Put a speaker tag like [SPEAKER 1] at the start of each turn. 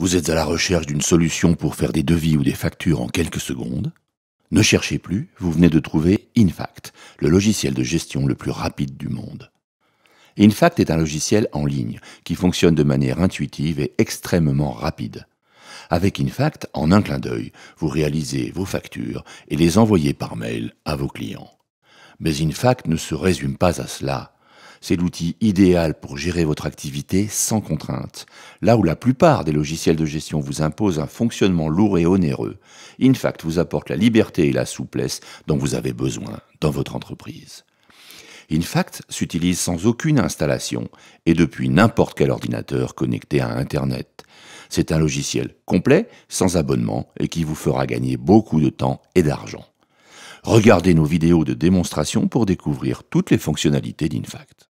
[SPEAKER 1] Vous êtes à la recherche d'une solution pour faire des devis ou des factures en quelques secondes Ne cherchez plus, vous venez de trouver InFact, le logiciel de gestion le plus rapide du monde. InFact est un logiciel en ligne qui fonctionne de manière intuitive et extrêmement rapide. Avec InFact, en un clin d'œil, vous réalisez vos factures et les envoyez par mail à vos clients. Mais InFact ne se résume pas à cela c'est l'outil idéal pour gérer votre activité sans contrainte. Là où la plupart des logiciels de gestion vous imposent un fonctionnement lourd et onéreux, InFact vous apporte la liberté et la souplesse dont vous avez besoin dans votre entreprise. InFact s'utilise sans aucune installation et depuis n'importe quel ordinateur connecté à Internet. C'est un logiciel complet, sans abonnement et qui vous fera gagner beaucoup de temps et d'argent. Regardez nos vidéos de démonstration pour découvrir toutes les fonctionnalités d'InFact.